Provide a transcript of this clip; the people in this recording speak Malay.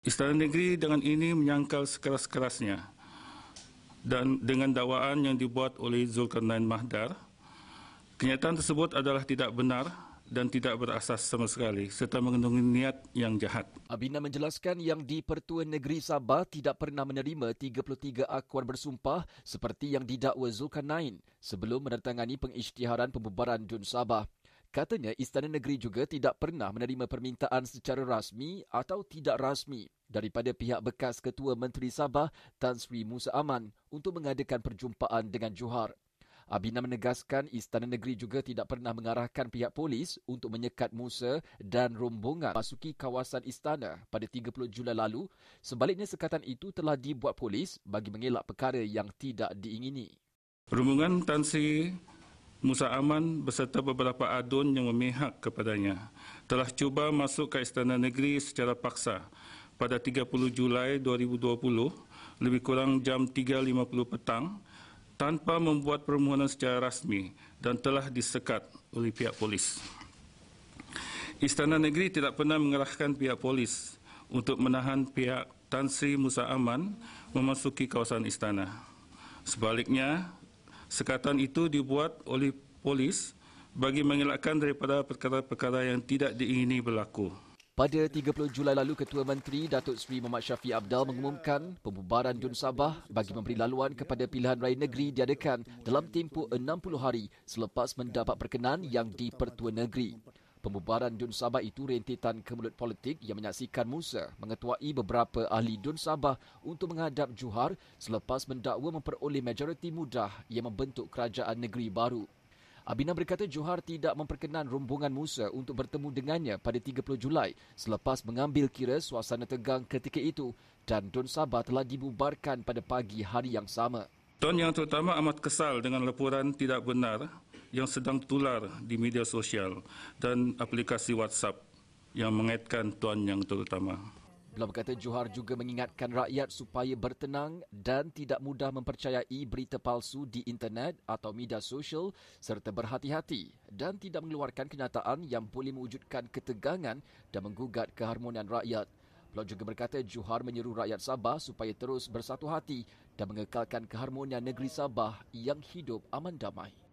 Istana Negeri dengan ini menyangkal sekeras-kerasnya dan dengan dakwaan yang dibuat oleh Zulkarnain Mahdar, kenyataan tersebut adalah tidak benar dan tidak berasas sama sekali serta mengandungi niat yang jahat. Abina menjelaskan yang di Pertuan Negeri Sabah tidak pernah menerima 33 akuan bersumpah seperti yang didakwa Zulkarnain sebelum menertangani pengisytiharan pembubaran DUN Sabah. Katanya Istana Negeri juga tidak pernah menerima permintaan secara rasmi atau tidak rasmi daripada pihak bekas Ketua Menteri Sabah Tan Sri Musa Aman untuk mengadakan perjumpaan dengan Johar. Abina menegaskan Istana Negeri juga tidak pernah mengarahkan pihak polis untuk menyekat Musa dan rombongan masuki kawasan istana pada 30 Julai lalu. Sebaliknya sekatan itu telah dibuat polis bagi mengelak perkara yang tidak diingini. Rombongan Tan Sri Musa Aman beserta beberapa adun yang memihak kepadanya telah cuba masuk ke Istana Negeri secara paksa pada 30 Julai 2020 lebih kurang jam 3.50 petang tanpa membuat permohonan secara rasmi dan telah disekat oleh pihak polis. Istana Negeri tidak pernah mengerahkan pihak polis untuk menahan pihak Tan Sri Musa Aman memasuki kawasan istana. Sebaliknya, Sekatan itu dibuat oleh polis bagi mengelakkan daripada perkara-perkara yang tidak diingini berlaku. Pada 30 Julai lalu, Ketua Menteri Datuk Seri Muhammad Syafi Abdal mengumumkan pembubaran Jun Sabah bagi memberi laluan kepada pilihan raya negeri diadakan dalam tempoh 60 hari selepas mendapat perkenan yang di Pertua Negeri. Pembubaran Dun Sabah itu rentetan kemulut politik yang menyaksikan Musa mengetuai beberapa ahli Dun Sabah untuk menghadap Johar selepas mendakwa memperoleh majoriti mudah yang membentuk kerajaan negeri baru. Abinah berkata Johar tidak memperkenan rombongan Musa untuk bertemu dengannya pada 30 Julai selepas mengambil kira suasana tegang ketika itu dan Dun Sabah telah dibubarkan pada pagi hari yang sama. Tuan yang terutama amat kesal dengan laporan tidak benar yang sedang tular di media sosial dan aplikasi WhatsApp yang mengaitkan tuan yang terutama. Beliau berkata Johar juga mengingatkan rakyat supaya bertenang dan tidak mudah mempercayai berita palsu di internet atau media sosial serta berhati-hati dan tidak mengeluarkan kenyataan yang boleh mewujudkan ketegangan dan menggugat keharmonian rakyat. Beliau juga berkata Johar menyeru rakyat Sabah supaya terus bersatu hati dan mengekalkan keharmonian negeri Sabah yang hidup aman damai.